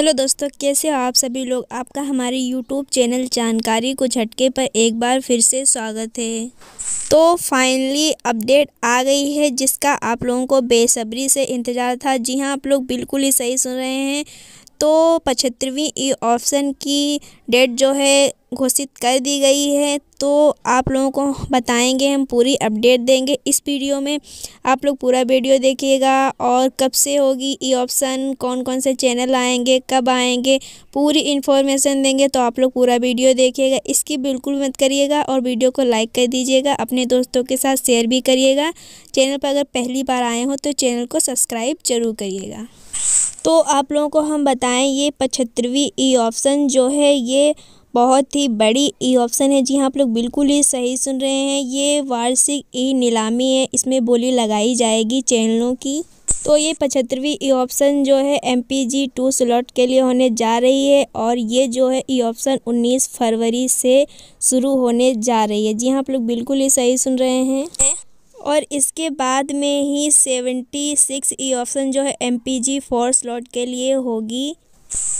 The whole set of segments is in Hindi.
हेलो दोस्तों कैसे हो आप सभी लोग आपका हमारे यूट्यूब चैनल जानकारी को झटके पर एक बार फिर से स्वागत है तो फाइनली अपडेट आ गई है जिसका आप लोगों को बेसब्री से इंतज़ार था जी हाँ आप लोग बिल्कुल ही सही सुन रहे हैं तो पचहत्तरवीं ई e ऑप्शन की डेट जो है घोषित कर दी गई है तो आप लोगों को बताएंगे हम पूरी अपडेट देंगे इस वीडियो में आप लोग पूरा वीडियो देखिएगा और कब से होगी ई e ऑप्शन कौन कौन से चैनल आएंगे कब आएंगे पूरी इन्फॉर्मेशन देंगे तो आप लोग पूरा वीडियो देखिएगा इसकी बिल्कुल मत करिएगा और वीडियो को लाइक कर दीजिएगा अपने दोस्तों के साथ शेयर भी करिएगा चैनल पर अगर पहली बार आए हों तो चैनल को सब्सक्राइब ज़रूर करिएगा तो आप लोगों को हम बताएं ये पचहत्तरवीं ई e ऑप्शन जो है ये बहुत ही बड़ी ई e ऑप्शन है जी हाँ आप लोग बिल्कुल ही सही सुन रहे हैं ये वार्षिक ई e नीलामी है इसमें बोली लगाई जाएगी चैनलों की तो ये पचहत्तरवीं ई ऑप्शन जो है M P G two slot के लिए होने जा रही है और ये जो है ई ऑप्शन 19 फरवरी से शुरू होने जा रही है जी हाँ आप लोग बिल्कुल ही सही सुन रहे हैं और इसके बाद में ही seventy six E e auction जो है M P G four slot के लिए होगी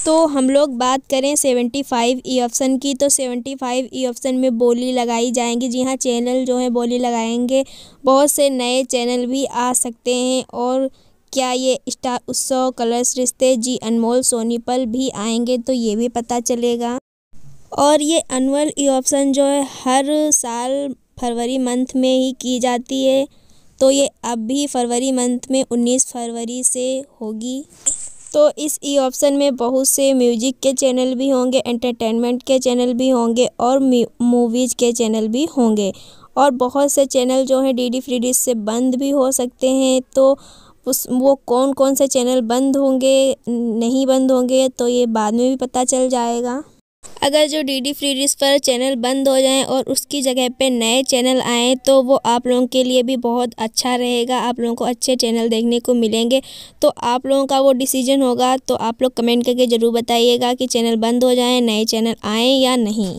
तो हम लोग बात करें seventy five E e option की तो seventy five E e auction में बोली लगाई जाएंगी जी हाँ चैनल जो है बोली लगाएंगे बहुत से नए चैनल भी आ सकते हैं और क्या ये स्टार उत्सव कलर्स रिश्ते जी अनमोल सोनीपल भी आएंगे तो ये भी पता चलेगा और ये अनवल ई ऑप्शन जो है हर साल फरवरी मंथ में ही की जाती है तो ये अब भी फरवरी मंथ में 19 फरवरी से होगी तो इस ई ऑप्शन में बहुत से म्यूजिक के चैनल भी होंगे एंटरटेनमेंट के चैनल भी होंगे और मूवीज़ के चैनल भी होंगे और बहुत से चैनल जो हैं डी डी फ्री से बंद भी हो सकते हैं तो उस वो कौन कौन से चैनल बंद होंगे नहीं बंद होंगे तो ये बाद में भी पता चल जाएगा अगर जो डी डी फ्री डिश पर चैनल बंद हो जाएं और उसकी जगह पे नए चैनल आएँ तो वो आप लोगों के लिए भी बहुत अच्छा रहेगा आप लोगों को अच्छे चैनल देखने को मिलेंगे तो आप लोगों का वो डिसीजन होगा तो आप लोग कमेंट करके ज़रूर बताइएगा कि चैनल बंद हो जाएं नए चैनल आएँ या नहीं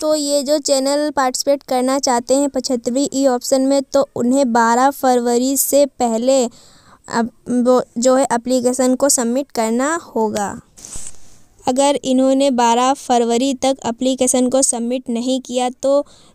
तो ये जो चैनल पार्टिसिपेट करना चाहते हैं पचहत्तरवीं ई e ऑप्शन में तो उन्हें बारह फरवरी से पहले अब जो है एप्लीकेशन को सबमिट करना होगा अगर इन्होंने बारह फरवरी तक अप्लीकेशन को सबमिट नहीं किया तो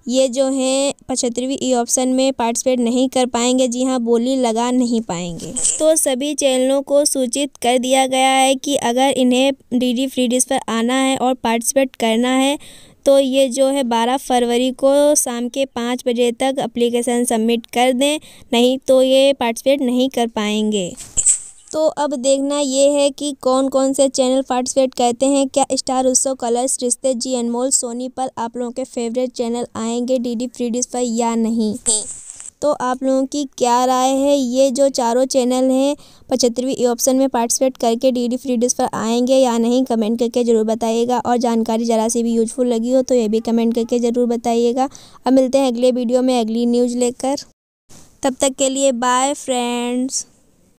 ये जो हैं पचहत्तरवीं ई e ऑप्शन में पार्टिसिपेट नहीं कर पाएंगे जी हाँ बोली लगा नहीं पाएंगे तो सभी चैनलों को सूचित कर दिया गया है कि अगर इन्हें डी डी फ्री पर आना है और पार्टिसिपेट करना है तो ये जो है बारह फरवरी को शाम के पाँच बजे तक अप्लीकेशन सबमिट कर दें नहीं तो ये पार्टिसिपेट नहीं कर पाएंगे तो अब देखना ये है कि कौन कौन से चैनल पार्टिसिपेट करते हैं क्या स्टार उत्सव कलर्स रिश्ते जी अनमोल सोनी पर आप लोगों के फेवरेट चैनल आएंगे डी डी फ्री पर या नहीं तो आप लोगों की क्या राय है ये जो चारों चैनल हैं पचहत्तरवीं ऑप्शन में पार्टिसिपेट करके डी डी फ्री पर आएंगे या नहीं कमेंट करके ज़रूर बताइएगा और जानकारी ज़रा सी भी यूजफुल लगी हो तो ये भी कमेंट करके ज़रूर बताइएगा अब मिलते हैं अगले वीडियो में अगली न्यूज़ लेकर तब तक के लिए बाय फ्रेंड्स